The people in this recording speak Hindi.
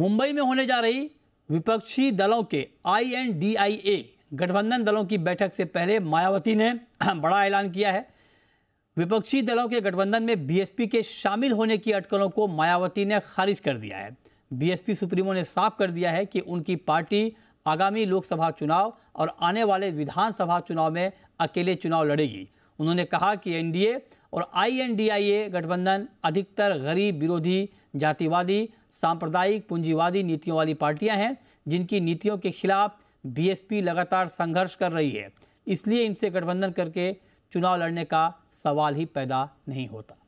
मुंबई में होने जा रही विपक्षी दलों के आईएनडीआईए गठबंधन दलों की बैठक से पहले मायावती ने बड़ा ऐलान किया है विपक्षी दलों के गठबंधन में बीएसपी के शामिल होने की अटकलों को मायावती ने खारिज कर दिया है बीएसपी सुप्रीमो ने साफ कर दिया है कि उनकी पार्टी आगामी लोकसभा चुनाव और आने वाले विधानसभा चुनाव में अकेले चुनाव लड़ेगी उन्होंने कहा कि एनडीए और आईएनडीआईए गठबंधन अधिकतर गरीब विरोधी जातिवादी सांप्रदायिक पूंजीवादी नीतियों वाली पार्टियां हैं जिनकी नीतियों के खिलाफ बीएसपी लगातार संघर्ष कर रही है इसलिए इनसे गठबंधन करके चुनाव लड़ने का सवाल ही पैदा नहीं होता